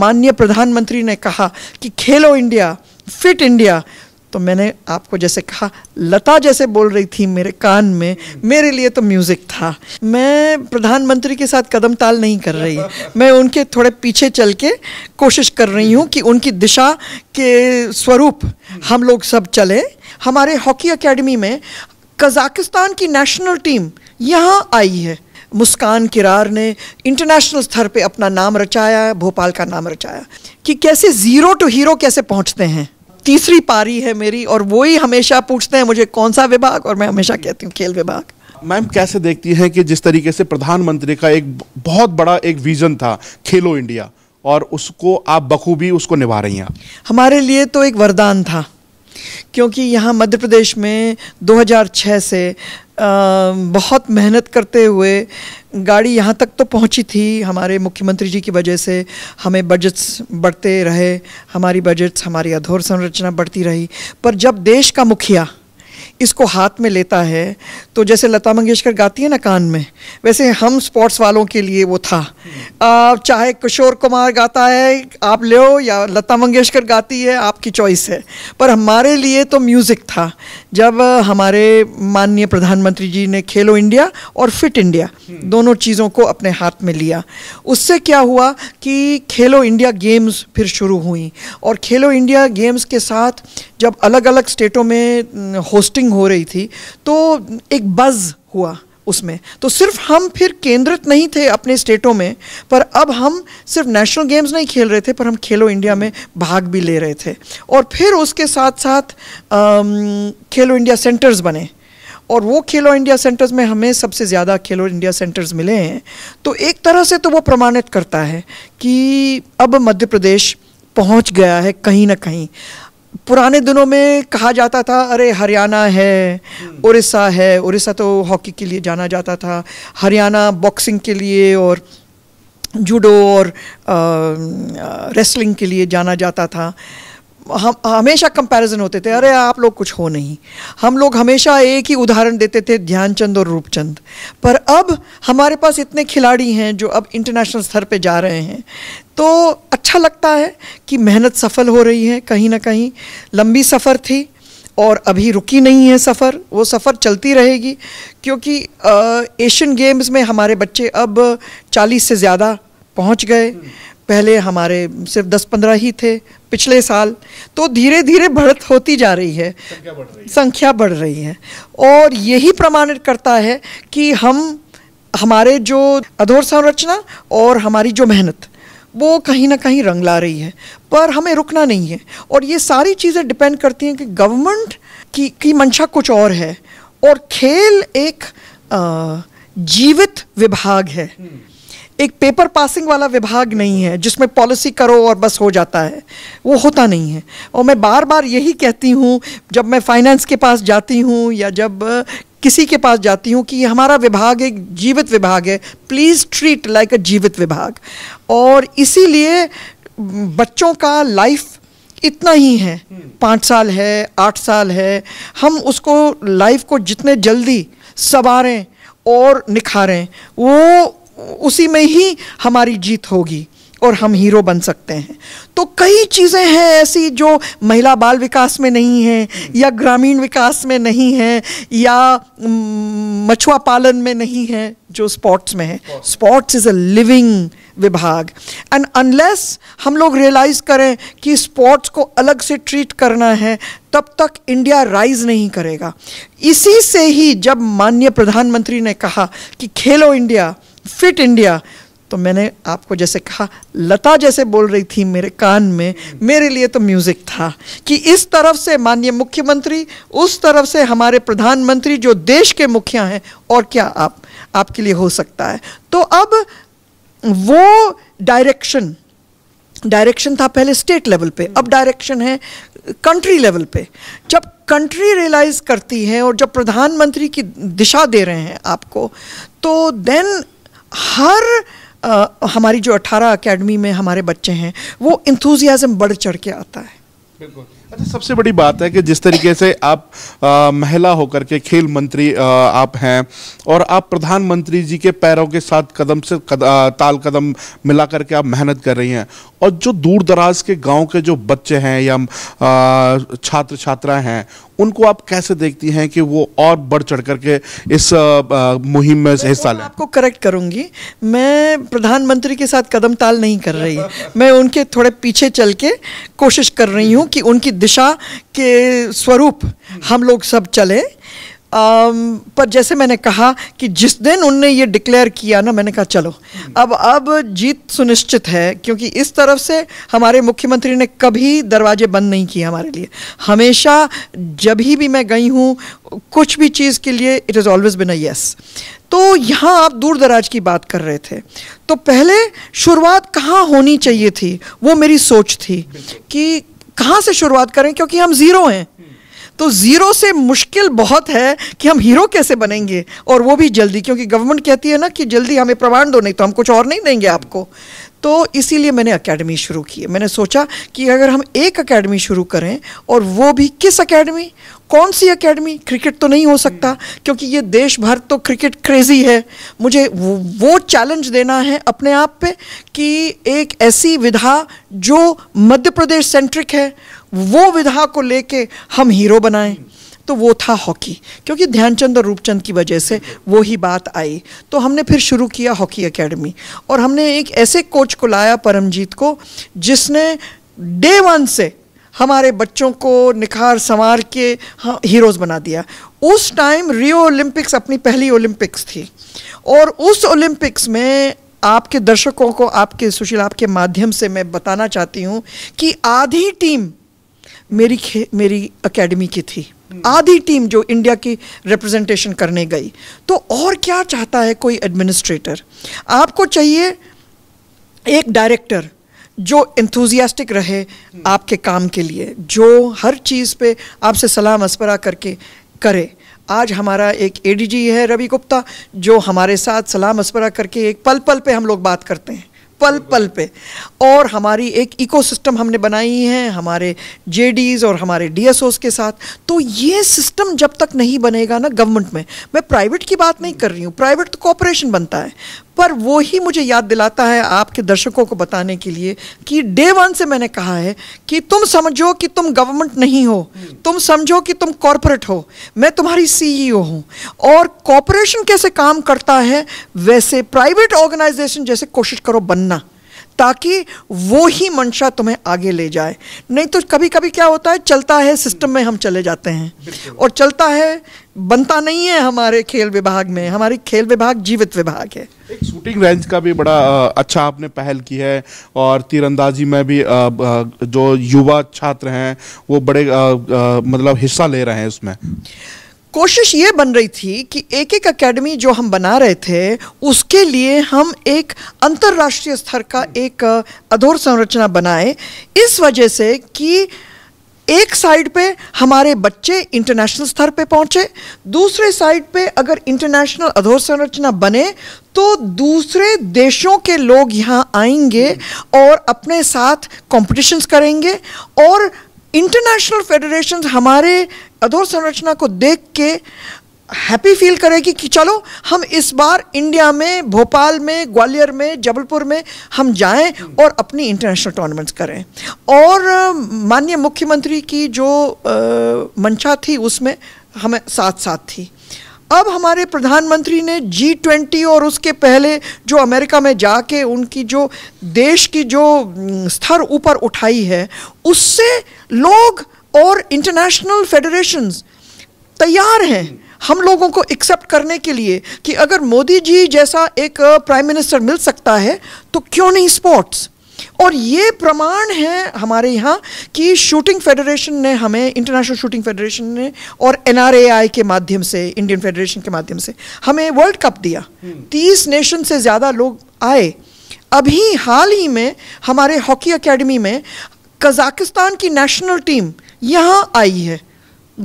माननीय प्रधानमंत्री ने कहा कि खेलो इंडिया फिट इंडिया तो मैंने आपको जैसे कहा लता जैसे बोल रही थी मेरे कान में मेरे लिए तो म्यूज़िक था मैं प्रधानमंत्री के साथ कदम ताल नहीं कर रही मैं उनके थोड़े पीछे चल के कोशिश कर रही हूँ कि उनकी दिशा के स्वरूप हम लोग सब चलें हमारे हॉकी अकेडमी में कजाकिस्तान की नेशनल टीम यहाँ आई है मुस्कान किरार ने इंटरनेशनल स्तर पे अपना नाम रचाया भोपाल का नाम रचाया कि कैसे ज़ीरो टू हीरो कैसे पहुंचते हैं तीसरी पारी है मेरी और वो ही हमेशा पूछते हैं मुझे कौन सा विभाग और मैं हमेशा कहती हूँ खेल विभाग मैम कैसे देखती हैं कि जिस तरीके से प्रधानमंत्री का एक बहुत बड़ा एक विजन था खेलो इंडिया और उसको आप बखूबी उसको निभा रही हैं हमारे लिए तो एक वरदान था क्योंकि यहाँ मध्य प्रदेश में 2006 से बहुत मेहनत करते हुए गाड़ी यहाँ तक तो पहुँची थी हमारे मुख्यमंत्री जी की वजह से हमें बजट्स बढ़ते रहे हमारी बजट्स हमारी अधोर संरचना बढ़ती रही पर जब देश का मुखिया इसको हाथ में लेता है तो जैसे लता मंगेशकर गाती है ना कान में वैसे हम स्पोर्ट्स वालों के लिए वो था आप चाहे किशोर कुमार गाता है आप लो या लता मंगेशकर गाती है आपकी चॉइस है पर हमारे लिए तो म्यूज़िक था जब हमारे माननीय प्रधानमंत्री जी ने खेलो इंडिया और फिट इंडिया दोनों चीज़ों को अपने हाथ में लिया उससे क्या हुआ कि खेलो इंडिया गेम्स फिर शुरू हुई और खेलो इंडिया गेम्स के साथ जब अलग अलग स्टेटों में होस्टिंग अं, मीटिंग हो रही थी तो एक बज़ हुआ उसमें तो सिर्फ हम फिर केंद्रित नहीं थे अपने स्टेटों में पर अब हम सिर्फ नेशनल गेम्स नहीं खेल रहे थे पर हम खेलो इंडिया में भाग भी ले रहे थे और फिर उसके साथ साथ आम, खेलो इंडिया सेंटर्स बने और वो खेलो इंडिया सेंटर्स में हमें सबसे ज़्यादा खेलो इंडिया सेंटर्स मिले हैं तो एक तरह से तो वो प्रमाणित करता है कि अब मध्य प्रदेश पहुंच गया है कहीं ना कहीं पुराने दिनों में कहा जाता था अरे हरियाणा है हम्म। उड़ीसा है उड़ीसा तो हॉकी के लिए जाना जाता था हरियाणा बॉक्सिंग के लिए और जूडो और रेसलिंग के लिए जाना जाता था हम हमेशा कंपैरिजन होते थे अरे आप लोग कुछ हो नहीं हम लोग हमेशा एक ही उदाहरण देते थे ध्यानचंद और रूपचंद पर अब हमारे पास इतने खिलाड़ी हैं जो अब इंटरनेशनल स्तर पे जा रहे हैं तो अच्छा लगता है कि मेहनत सफल हो रही है कहीं ना कहीं लंबी सफ़र थी और अभी रुकी नहीं है सफ़र वो सफ़र चलती रहेगी क्योंकि एशियन गेम्स में हमारे बच्चे अब 40 से ज़्यादा पहुंच गए पहले हमारे सिर्फ दस पंद्रह ही थे पिछले साल तो धीरे धीरे बढ़त होती जा रही है संख्या बढ़ रही है, संख्या बढ़ रही है। और यही प्रमाणित करता है कि हम हमारे जो अधोर संरचना और हमारी जो मेहनत वो कहीं ना कहीं रंग ला रही है पर हमें रुकना नहीं है और ये सारी चीज़ें डिपेंड करती हैं कि गवर्नमेंट की की मंशा कुछ और है और खेल एक आ, जीवित विभाग है हम्म। एक पेपर पासिंग वाला विभाग नहीं है जिसमें पॉलिसी करो और बस हो जाता है वो होता नहीं है और मैं बार बार यही कहती हूँ जब मैं फाइनेंस के पास जाती हूँ या जब किसी के पास जाती हूँ कि हमारा विभाग एक जीवित विभाग है प्लीज़ ट्रीट लाइक अ जीवित विभाग और इसीलिए बच्चों का लाइफ इतना ही है पाँच साल है आठ साल है हम उसको लाइफ को जितने जल्दी संवारें और निखारें वो उसी में ही हमारी जीत होगी और हम हीरो बन सकते हैं तो कई चीज़ें हैं ऐसी जो महिला बाल विकास में नहीं है या ग्रामीण विकास में नहीं है या मछुआ पालन में नहीं है जो स्पोर्ट्स में है स्पोर्ट्स इज़ अ लिविंग विभाग एंड अनलेस हम लोग रियलाइज़ करें कि स्पोर्ट्स को अलग से ट्रीट करना है तब तक इंडिया राइज नहीं करेगा इसी से ही जब माननीय प्रधानमंत्री ने कहा कि खेलो इंडिया फिट इंडिया तो मैंने आपको जैसे कहा लता जैसे बोल रही थी मेरे कान में मेरे लिए तो म्यूज़िक था कि इस तरफ से माननीय मुख्यमंत्री उस तरफ से हमारे प्रधानमंत्री जो देश के मुखिया हैं और क्या आप आपके लिए हो सकता है तो अब वो डायरेक्शन डायरेक्शन था पहले स्टेट लेवल पे अब डायरेक्शन है कंट्री लेवल पे जब कंट्री रियलाइज करती है और जब प्रधानमंत्री की दिशा दे रहे हैं आपको तो देन हर आ, हमारी जो अट्ठारह अकेडमी में हमारे बच्चे हैं वो इंथुजियाज़म बढ़ चढ़ के आता है बिल्कुल अच्छा सबसे बड़ी बात है कि जिस तरीके से आप आ, महिला होकर के खेल मंत्री आ, आप हैं और आप प्रधानमंत्री जी के पैरों के साथ कदम से कद, आ, ताल कदम मिला करके आप मेहनत कर रही हैं और जो दूर दराज के गांव के जो बच्चे हैं या छात्र छात्राएं हैं उनको आप कैसे देखती हैं कि वो और बढ़ चढ़ करके इस मुहिम में हिस्सा लें आपको करेक्ट करूंगी मैं प्रधानमंत्री के साथ कदम ताल नहीं कर रही मैं उनके थोड़े पीछे चल के कोशिश कर रही हूँ कि उनकी दिशा के स्वरूप हम लोग सब चले आम, पर जैसे मैंने कहा कि जिस दिन उनने ये डिक्लेयर किया ना मैंने कहा चलो अब अब जीत सुनिश्चित है क्योंकि इस तरफ से हमारे मुख्यमंत्री ने कभी दरवाजे बंद नहीं किए हमारे लिए हमेशा जब ही भी मैं गई हूँ कुछ भी चीज़ के लिए it is always been a yes तो यहाँ आप दूर दराज की बात कर रहे थे तो पहले शुरुआत कहाँ होनी चाहिए थी वो मेरी सोच थी कि कहाँ से शुरुआत करें क्योंकि हम ज़ीरो हैं तो ज़ीरो से मुश्किल बहुत है कि हम हीरो कैसे बनेंगे और वो भी जल्दी क्योंकि गवर्नमेंट कहती है ना कि जल्दी हमें प्रमाण दो नहीं तो हम कुछ और नहीं देंगे आपको तो इसीलिए मैंने अकेडमी शुरू की है मैंने सोचा कि अगर हम एक अकेडमी शुरू करें और वो भी किस अकेडमी कौन सी एकेडमी क्रिकेट तो नहीं हो सकता क्योंकि ये देश भर तो क्रिकेट क्रेज़ी है मुझे वो चैलेंज देना है अपने आप पे कि एक ऐसी विधा जो मध्य प्रदेश सेंट्रिक है वो विधा को लेके हम हीरो बनाएं तो वो था हॉकी क्योंकि ध्यानचंद और रूपचंद की वजह से वो ही बात आई तो हमने फिर शुरू किया हॉकी एकेडमी और हमने एक ऐसे कोच को लाया परमजीत को जिसने डे वन से हमारे बच्चों को निखार संवार के हीरोज़ हाँ, बना दिया उस टाइम रियो ओलंपिक्स अपनी पहली ओलंपिक्स थी और उस ओलंपिक्स में आपके दर्शकों को आपके सुशील आपके माध्यम से मैं बताना चाहती हूँ कि आधी टीम मेरी मेरी एकेडमी की थी हम्म। आधी टीम जो इंडिया की रिप्रेजेंटेशन करने गई तो और क्या चाहता है कोई एडमिनिस्ट्रेटर आपको चाहिए एक डायरेक्टर जो इंथुजियास्टिक रहे आपके काम के लिए जो हर चीज़ पे आपसे सलाह मशवरा करके करे आज हमारा एक एडीजी है रवि गुप्ता जो हमारे साथ सलाह मशवरा करके एक पल पल पे हम लोग बात करते हैं पल पल पे और हमारी एक इकोसिस्टम हमने बनाई है हमारे जे और हमारे डी के साथ तो ये सिस्टम जब तक नहीं बनेगा ना गवर्नमेंट में मैं प्राइवेट की बात नहीं कर रही हूँ प्राइवेट तो कॉपरेशन बनता है पर वो ही मुझे याद दिलाता है आपके दर्शकों को बताने के लिए कि डे वन से मैंने कहा है कि तुम समझो कि तुम गवर्नमेंट नहीं हो तुम समझो कि तुम कॉरपोरेट हो मैं तुम्हारी सीईओ e हूं और कॉरपोरेशन कैसे काम करता है वैसे प्राइवेट ऑर्गेनाइजेशन जैसे कोशिश करो बनना ताकि वो ही मंशा तुम्हें आगे ले जाए नहीं तो कभी कभी क्या होता है चलता है सिस्टम में हम चले जाते हैं और चलता है बनता नहीं है हमारे खेल विभाग में हमारी खेल विभाग जीवित विभाग है एक शूटिंग रेंज का भी बड़ा अच्छा आपने पहल की है और तीरंदाजी में भी जो युवा छात्र हैं वो बड़े मतलब हिस्सा ले रहे हैं उसमें कोशिश ये बन रही थी कि एक एक एकेडमी जो हम बना रहे थे उसके लिए हम एक अंतर्राष्ट्रीय स्तर का एक अधोर संरचना बनाए इस वजह से कि एक साइड पे हमारे बच्चे इंटरनेशनल स्तर पे पहुंचे दूसरे साइड पे अगर इंटरनेशनल अधोर संरचना बने तो दूसरे देशों के लोग यहाँ आएंगे और अपने साथ कॉम्पिटिशन्स करेंगे और इंटरनेशनल फेडरेशन हमारे अधोर संरचना को देख के हैप्पी फील करेगी कि चलो हम इस बार इंडिया में भोपाल में ग्वालियर में जबलपुर में हम जाएं और अपनी इंटरनेशनल टूर्नामेंट्स करें और माननीय मुख्यमंत्री की जो मंशा थी उसमें हमें साथ साथ थी अब हमारे प्रधानमंत्री ने जी ट्वेंटी और उसके पहले जो अमेरिका में जाके उनकी जो देश की जो स्तर ऊपर उठाई है उससे लोग और इंटरनेशनल फेडरेशंस तैयार हैं हम लोगों को एक्सेप्ट करने के लिए कि अगर मोदी जी जैसा एक प्राइम मिनिस्टर मिल सकता है तो क्यों नहीं स्पोर्ट्स और ये प्रमाण है हमारे यहाँ कि शूटिंग फेडरेशन ने हमें इंटरनेशनल शूटिंग फेडरेशन ने और एन के माध्यम से इंडियन फेडरेशन के माध्यम से हमें वर्ल्ड कप दिया हम्म। तीस नेशन से ज़्यादा लोग आए अभी हाल ही में हमारे हॉकी एकेडमी में कजाकिस्तान की नेशनल टीम यहाँ आई है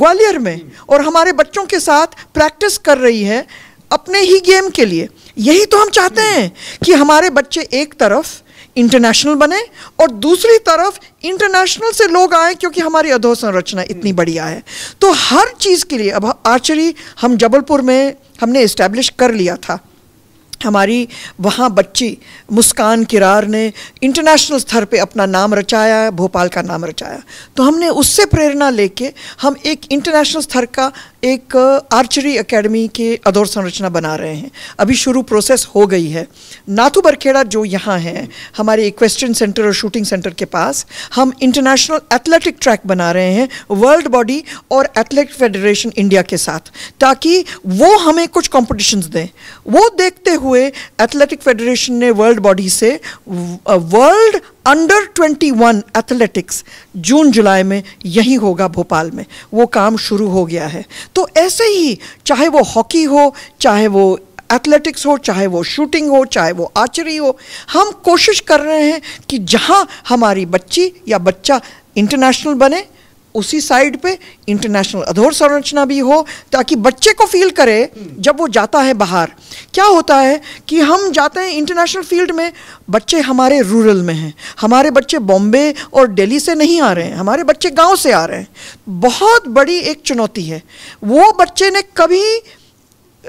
ग्वालियर में हम्म। और हमारे बच्चों के साथ प्रैक्टिस कर रही है अपने ही गेम के लिए यही तो हम चाहते हम्म। हैं कि हमारे बच्चे एक तरफ इंटरनेशनल बने और दूसरी तरफ इंटरनेशनल से लोग आए क्योंकि हमारी अधोसंरचना इतनी बढ़िया है तो हर चीज़ के लिए अब आर्चरी हम जबलपुर में हमने इस्टेब्लिश कर लिया था हमारी वहाँ बच्ची मुस्कान किरार ने इंटरनेशनल स्तर पे अपना नाम रचाया भोपाल का नाम रचाया तो हमने उससे प्रेरणा लेके हम एक इंटरनेशनल स्तर का एक आर्चरी एकेडमी के अधोर संरचना बना रहे हैं अभी शुरू प्रोसेस हो गई है नाथू बरखेड़ा जो यहाँ हैं हमारे इक्वेस्ट्रियन सेंटर और शूटिंग सेंटर के पास हम इंटरनेशनल एथलेटिक ट्रैक बना रहे हैं वर्ल्ड बॉडी और एथलेटिक फेडरेशन इंडिया के साथ ताकि वो हमें कुछ कॉम्पिटिशन दें वो देखते हुए एथलेटिक फेडरेशन ने वर्ल्ड बॉडी से वर्ल्ड अंडर 21 एथलेटिक्स जून जुलाई में यहीं होगा भोपाल में वो काम शुरू हो गया है तो ऐसे ही चाहे वो हॉकी हो चाहे वो एथलेटिक्स हो चाहे वो शूटिंग हो चाहे वो आर्चरी हो हम कोशिश कर रहे हैं कि जहाँ हमारी बच्ची या बच्चा इंटरनेशनल बने उसी साइड पे इंटरनेशनल अधोर संरचना भी हो ताकि बच्चे को फील करे जब वो जाता है बाहर क्या होता है कि हम जाते हैं इंटरनेशनल फील्ड में बच्चे हमारे रूरल में हैं हमारे बच्चे बॉम्बे और दिल्ली से नहीं आ रहे हैं हमारे बच्चे गांव से आ रहे हैं बहुत बड़ी एक चुनौती है वो बच्चे ने कभी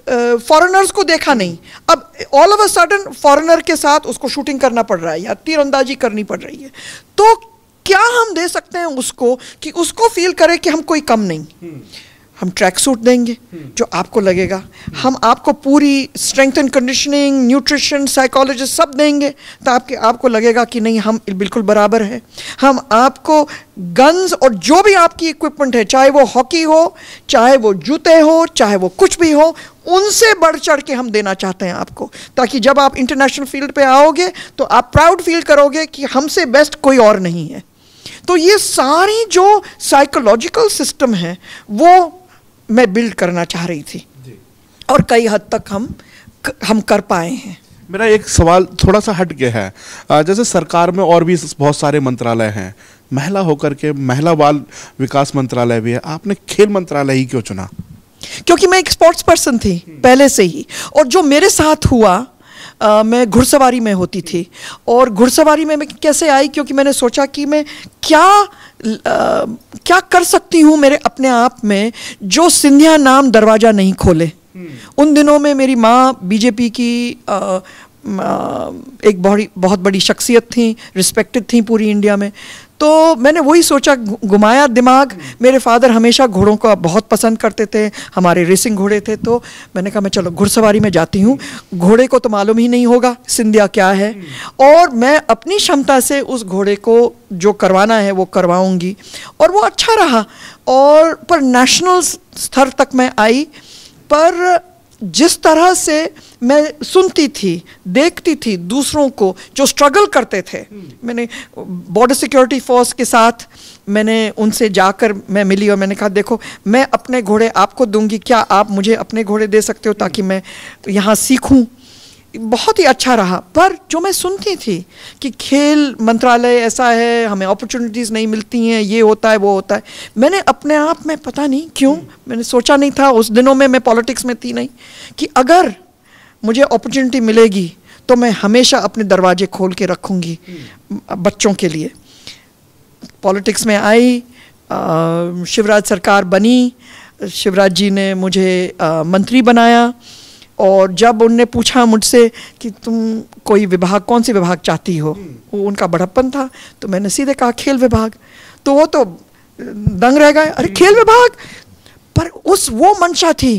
फॉरेनर्स uh, को देखा नहीं अब all of a sudden foreigner के साथ उसको शूटिंग करना पड़ रहा है या तीरंदाजी करनी पड़ रही है तो क्या हम दे सकते हैं उसको कि उसको फील करे कि हम कोई कम नहीं हम्म। हम ट्रैक सूट देंगे हम्म। जो आपको लगेगा हम आपको पूरी strength and conditioning nutrition psychologist सब देंगे तो आपके आपको लगेगा कि नहीं हम बिल्कुल बराबर है हम आपको गन्स और जो भी आपकी इक्विपमेंट है चाहे वो हॉकी हो चाहे वो जूते हो चाहे वो कुछ भी हो उनसे बढ़ चढ़ के हम देना चाहते हैं आपको ताकि जब आप इंटरनेशनल फील्ड पे आओगे तो आप प्राउड फील करोगे कि हमसे बेस्ट कोई और नहीं है तो ये सारी जो साइकोलॉजिकल सिस्टम है वो मैं बिल्ड करना चाह रही थी और कई हद तक हम हम कर पाए हैं मेरा एक सवाल थोड़ा सा हट गया है जैसे सरकार में और भी बहुत सारे मंत्रालय हैं महिला होकर के महिला बाल विकास मंत्रालय भी है आपने खेल मंत्रालय ही क्यों चुना क्योंकि मैं एक स्पोर्ट्स पर्सन थी पहले से ही और जो मेरे साथ हुआ मैं घुड़सवारी में होती थी और घुड़सवारी में मैं कैसे आई क्योंकि मैंने सोचा कि मैं क्या आ, क्या कर सकती हूँ मेरे अपने आप में जो सिंधिया नाम दरवाज़ा नहीं खोले हम्म। उन दिनों में मेरी माँ बीजेपी की आ, एक बड़ी बहुत बड़ी शख्सियत थी रिस्पेक्टेड थी पूरी इंडिया में तो मैंने वही सोचा घुमाया दिमाग मेरे फादर हमेशा घोड़ों को बहुत पसंद करते थे हमारे रेसिंग घोड़े थे तो मैंने कहा मैं चलो घुड़सवारी में जाती हूँ घोड़े को तो मालूम ही नहीं होगा सिंधिया क्या है और मैं अपनी क्षमता से उस घोड़े को जो करवाना है वो करवाऊँगी और वो अच्छा रहा और पर नेशनल स्तर तक मैं आई पर जिस तरह से मैं सुनती थी देखती थी दूसरों को जो स्ट्रगल करते थे hmm. मैंने बॉर्डर सिक्योरिटी फोर्स के साथ मैंने उनसे जाकर मैं मिली और मैंने कहा देखो मैं अपने घोड़े आपको दूंगी क्या आप मुझे अपने घोड़े दे सकते हो hmm. ताकि मैं यहाँ सीखूं बहुत ही अच्छा रहा पर जो मैं सुनती थी कि खेल मंत्रालय ऐसा है हमें अपॉर्चुनिटीज़ नहीं मिलती हैं ये होता है वो होता है मैंने अपने आप में पता नहीं क्यों hmm. मैंने सोचा नहीं था उस दिनों में मैं पॉलिटिक्स में थी नहीं कि अगर मुझे अपॉर्चुनिटी मिलेगी तो मैं हमेशा अपने दरवाजे खोल के रखूँगी hmm. बच्चों के लिए पॉलिटिक्स में आई शिवराज सरकार बनी शिवराज जी ने मुझे मंत्री बनाया और जब उनने पूछा मुझसे कि तुम कोई विभाग कौन सी विभाग चाहती हो hmm. वो उनका बड़प्पन था तो मैंने सीधे कहा खेल विभाग तो वो तो दंग रह गए अरे hmm. खेल विभाग पर उस वो मंशा थी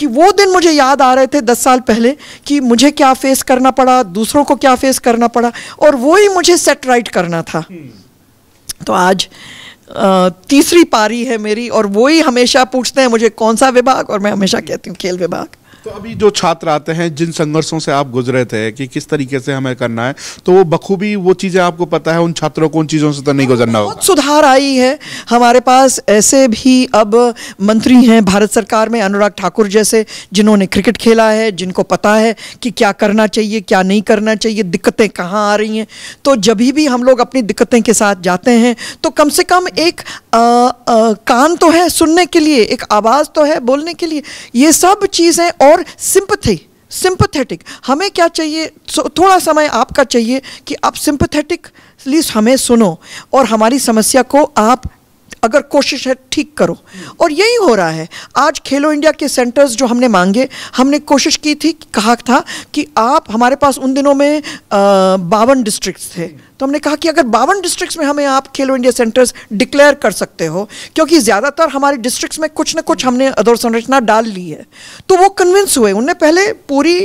कि वो दिन मुझे याद आ रहे थे दस साल पहले कि मुझे क्या फेस करना पड़ा दूसरों को क्या फेस करना पड़ा और वो ही मुझे सेट राइट करना था हम्म। तो आज तीसरी पारी है मेरी और वो ही हमेशा पूछते हैं मुझे कौन सा विभाग और मैं हमेशा कहती हूँ खेल विभाग तो अभी जो छात्र आते हैं जिन संघर्षों से आप गुजरे थे कि किस तरीके से हमें करना है तो वो बखूबी वो चीज़ें आपको पता है उन छात्रों को उन चीज़ों से तो नहीं गुजरना होगा सुधार आई है हमारे पास ऐसे भी अब मंत्री हैं भारत सरकार में अनुराग ठाकुर जैसे जिन्होंने क्रिकेट खेला है जिनको पता है कि क्या करना चाहिए क्या नहीं करना चाहिए दिक्कतें कहाँ आ रही हैं तो जब भी हम लोग अपनी दिक्कतें के साथ जाते हैं तो कम से कम एक आ, आ, कान तो है सुनने के लिए एक आवाज़ तो है बोलने के लिए ये सब चीज़ें और और सिंपथी सिंपथेटिक हमें क्या चाहिए थोड़ा समय आपका चाहिए कि आप सिंपथेटिकली हमें सुनो और हमारी समस्या को आप अगर कोशिश है ठीक करो और यही हो रहा है आज खेलो इंडिया के सेंटर्स जो हमने मांगे हमने कोशिश की थी कहा था कि आप हमारे पास उन दिनों में बावन डिस्ट्रिक्ट्स थे तो हमने कहा कि अगर बावन डिस्ट्रिक्ट्स में हमें आप खेलो इंडिया सेंटर्स डिक्लेयर कर सकते हो क्योंकि ज़्यादातर हमारे डिस्ट्रिक्ट्स में कुछ ना कुछ हमने अधोर संरचना डाल ली है तो वो कन्विंस हुए उनने पहले पूरी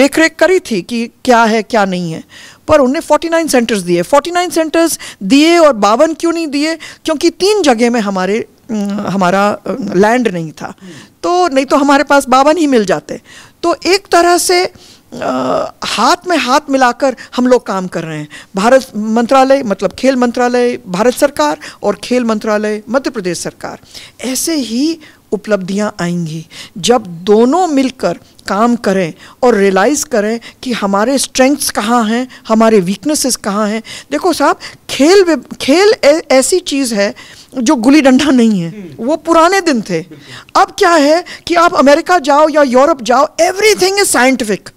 देख रेख करी थी कि क्या है क्या नहीं है पर उन्हें 49 सेंटर्स दिए 49 सेंटर्स दिए और बावन क्यों नहीं दिए क्योंकि तीन जगह में हमारे हमारा लैंड नहीं था तो नहीं तो हमारे पास बावन ही मिल जाते तो एक तरह से आ, हाथ में हाथ मिलाकर हम लोग काम कर रहे हैं भारत मंत्रालय मतलब खेल मंत्रालय भारत सरकार और खेल मंत्रालय मध्य प्रदेश सरकार ऐसे ही उपलब्धियां आएंगी जब दोनों मिलकर काम करें और रियलाइज़ करें कि हमारे स्ट्रेंथ्स कहाँ हैं हमारे वीकनेसेस कहाँ हैं देखो साहब खेल खेल ऐसी चीज़ है जो गुली डंडा नहीं है हम्म। वो पुराने दिन थे अब क्या है कि आप अमेरिका जाओ या यूरोप जाओ एवरीथिंग इज साइंटिफिक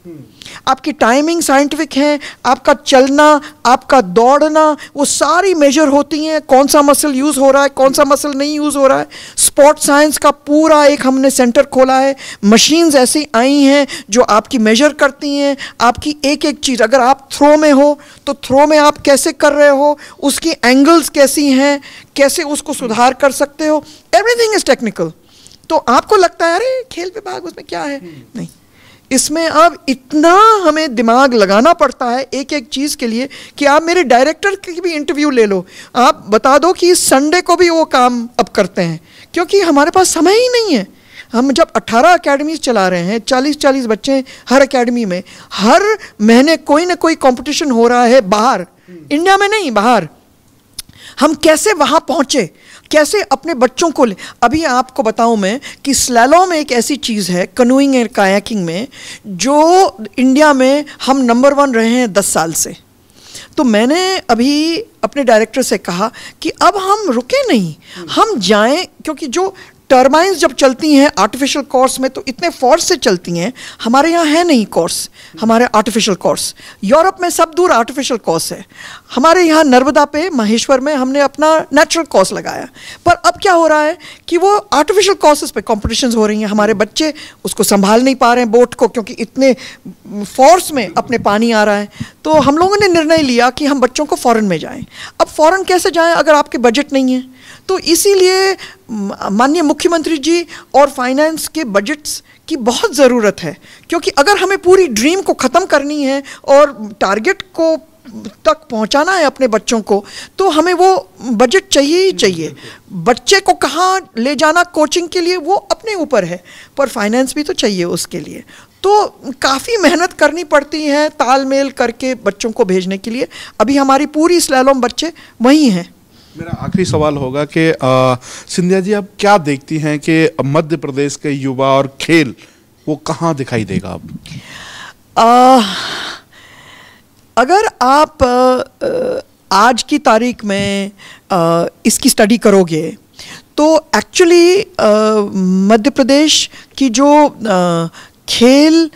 आपकी टाइमिंग साइंटिफिक है आपका चलना आपका दौड़ना वो सारी मेजर होती हैं कौन सा मसल यूज़ हो रहा है कौन सा मसल नहीं यूज़ हो रहा है स्पोर्ट साइंस का पूरा एक हमने सेंटर खोला है मशीन्स ऐसी आई हैं जो आपकी मेजर करती हैं आपकी एक एक चीज़ अगर आप थ्रो में हो तो थ्रो में आप कैसे कर रहे हो उसकी एंगल्स कैसी हैं कैसे उसको सुधार कर सकते हो एवरीथिंग इज़ टेक्निकल तो आपको लगता है अरे खेल विभाग उसमें क्या है हम्म। नहीं इसमें अब इतना हमें दिमाग लगाना पड़ता है एक एक चीज़ के लिए कि आप मेरे डायरेक्टर की भी इंटरव्यू ले लो आप बता दो कि संडे को भी वो काम अब करते हैं क्योंकि हमारे पास समय ही नहीं है हम जब 18 अकेडमीज चला रहे हैं 40-40 बच्चे हर अकेडमी में हर महीने कोई ना कोई कंपटीशन हो रहा है बाहर हम्म। इंडिया में नहीं बाहर हम कैसे वहाँ पहुँचे कैसे अपने बच्चों को ले अभी आपको बताऊं मैं कि स्लैलो में एक ऐसी चीज़ है कनूइंग एंड कायाकिंग में जो इंडिया में हम नंबर वन रहे हैं दस साल से तो मैंने अभी अपने डायरेक्टर से कहा कि अब हम रुके नहीं हम जाएं क्योंकि जो टर्बाइंस जब चलती हैं आर्टिफिशियल कोर्स में तो इतने फोर्स से चलती हैं हमारे यहाँ है नहीं कोर्स हमारे आर्टिफिशियल कोर्स यूरोप में सब दूर आर्टिफिशियल कोर्स है हमारे यहाँ नर्मदा पे महेश्वर में हमने अपना नेचुरल कोर्स लगाया पर अब क्या हो रहा है कि वो आर्टिफिशियल कोर्सेज पे कॉम्पिटिशन हो रही हैं हमारे बच्चे उसको संभाल नहीं पा रहे हैं बोट को क्योंकि इतने फोर्स में अपने पानी आ रहा है तो हम लोगों ने निर्णय लिया कि हम बच्चों को फ़ॉरन में जाएँ अब फ़ॉरन कैसे जाएँ अगर आपके बजट नहीं है तो इसीलिए माननीय मुख्यमंत्री जी और फाइनेंस के बजट्स की बहुत ज़रूरत है क्योंकि अगर हमें पूरी ड्रीम को ख़त्म करनी है और टारगेट को तक पहुंचाना है अपने बच्चों को तो हमें वो बजट चाहिए ही चाहिए बच्चे को कहाँ ले जाना कोचिंग के लिए वो अपने ऊपर है पर फाइनेंस भी तो चाहिए उसके लिए तो काफ़ी मेहनत करनी पड़ती है तालमेल करके बच्चों को भेजने के लिए अभी हमारी पूरी स्लैलोम बच्चे वहीं हैं मेरा आखिरी सवाल होगा कि सिंधिया जी आप क्या देखती हैं कि मध्य प्रदेश के युवा और खेल वो कहाँ दिखाई देगा आप आ, अगर आप आ, आज की तारीख में आ, इसकी स्टडी करोगे तो एक्चुअली मध्य प्रदेश की जो आ, खेल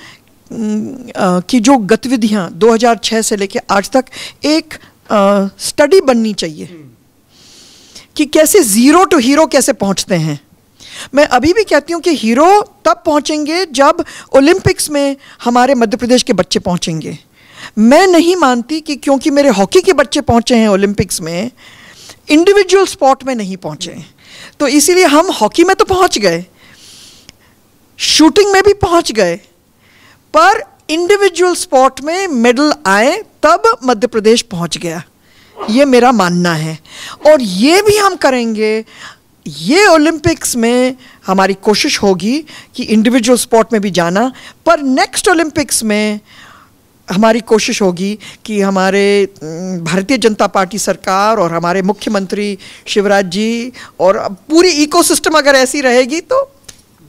की जो गतिविधियाँ 2006 से लेकर आज तक एक स्टडी बननी चाहिए कि कैसे ज़ीरो टू हीरो कैसे पहुंचते हैं मैं अभी भी कहती हूँ कि हीरो तब पहुँचेंगे जब ओलंपिक्स में हमारे मध्य प्रदेश के बच्चे पहुँचेंगे मैं नहीं मानती कि क्योंकि मेरे हॉकी के बच्चे पहुँचे हैं ओलंपिक्स में इंडिविजुअल स्पॉट में नहीं पहुँचे तो इसीलिए हम हॉकी में तो पहुँच गए शूटिंग में भी पहुँच गए पर इंडिविजुअल स्पॉट में मेडल आए तब मध्य प्रदेश पहुँच गया ये मेरा मानना है और ये भी हम करेंगे ये ओलंपिक्स में हमारी कोशिश होगी कि इंडिविजुअल स्पोर्ट में भी जाना पर नेक्स्ट ओलंपिक्स में हमारी कोशिश होगी कि हमारे भारतीय जनता पार्टी सरकार और हमारे मुख्यमंत्री शिवराज जी और पूरी इकोसिस्टम अगर ऐसी रहेगी तो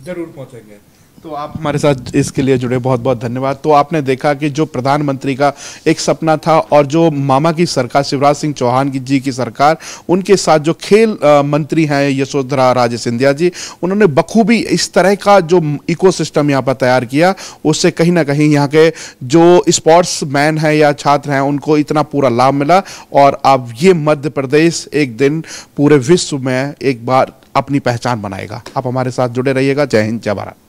ज़रूर पहुँचेंगे तो आप हमारे साथ इसके लिए जुड़े बहुत बहुत धन्यवाद तो आपने देखा कि जो प्रधानमंत्री का एक सपना था और जो मामा की सरकार शिवराज सिंह चौहान की जी की सरकार उनके साथ जो खेल मंत्री हैं यशोधरा राजे सिंधिया जी उन्होंने बखूबी इस तरह का जो इको सिस्टम यहाँ पर तैयार किया उससे कहीं ना कहीं यहाँ के जो स्पोर्ट्स मैन हैं या छात्र हैं उनको इतना पूरा लाभ मिला और अब ये मध्य प्रदेश एक दिन पूरे विश्व में एक बार अपनी पहचान बनाएगा आप हमारे साथ जुड़े रहिएगा जय हिंद जय भारत